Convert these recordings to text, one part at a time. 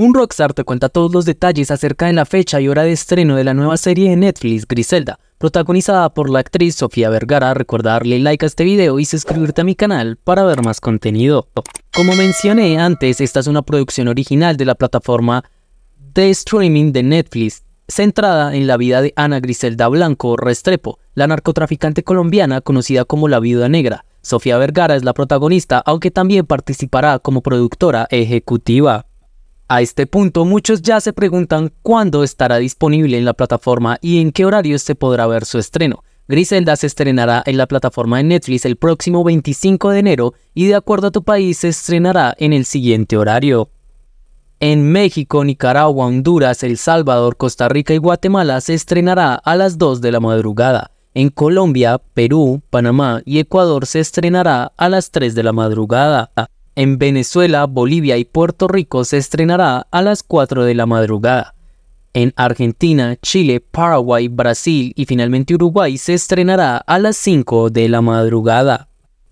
Un rockstar te cuenta todos los detalles acerca de la fecha y hora de estreno de la nueva serie de Netflix Griselda, protagonizada por la actriz Sofía Vergara. Recuerda darle like a este video y suscribirte a mi canal para ver más contenido. Como mencioné antes, esta es una producción original de la plataforma de streaming de Netflix, centrada en la vida de Ana Griselda Blanco Restrepo, la narcotraficante colombiana conocida como la Viuda Negra. Sofía Vergara es la protagonista, aunque también participará como productora ejecutiva. A este punto muchos ya se preguntan cuándo estará disponible en la plataforma y en qué horario se podrá ver su estreno. Griselda se estrenará en la plataforma de Netflix el próximo 25 de enero y de acuerdo a tu país se estrenará en el siguiente horario. En México, Nicaragua, Honduras, El Salvador, Costa Rica y Guatemala se estrenará a las 2 de la madrugada. En Colombia, Perú, Panamá y Ecuador se estrenará a las 3 de la madrugada. En Venezuela, Bolivia y Puerto Rico se estrenará a las 4 de la madrugada. En Argentina, Chile, Paraguay, Brasil y finalmente Uruguay se estrenará a las 5 de la madrugada.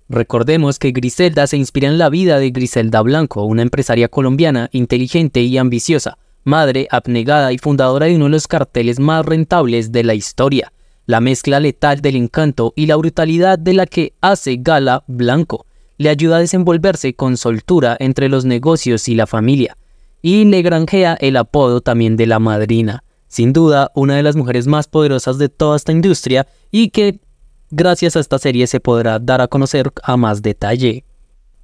Recordemos que Griselda se inspira en la vida de Griselda Blanco, una empresaria colombiana inteligente y ambiciosa, madre abnegada y fundadora de uno de los carteles más rentables de la historia, la mezcla letal del encanto y la brutalidad de la que hace gala Blanco le ayuda a desenvolverse con soltura entre los negocios y la familia, y le granjea el apodo también de la madrina, sin duda una de las mujeres más poderosas de toda esta industria y que gracias a esta serie se podrá dar a conocer a más detalle.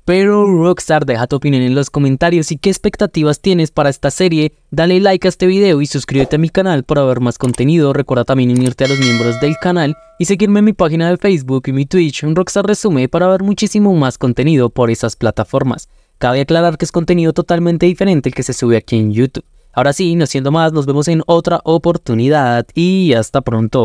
Pero Rockstar, deja tu opinión en los comentarios y qué expectativas tienes para esta serie. Dale like a este video y suscríbete a mi canal para ver más contenido. Recuerda también unirte a los miembros del canal y seguirme en mi página de Facebook y mi Twitch en Rockstar Resume para ver muchísimo más contenido por esas plataformas. Cabe aclarar que es contenido totalmente diferente el que se sube aquí en YouTube. Ahora sí, no siendo más, nos vemos en otra oportunidad y hasta pronto.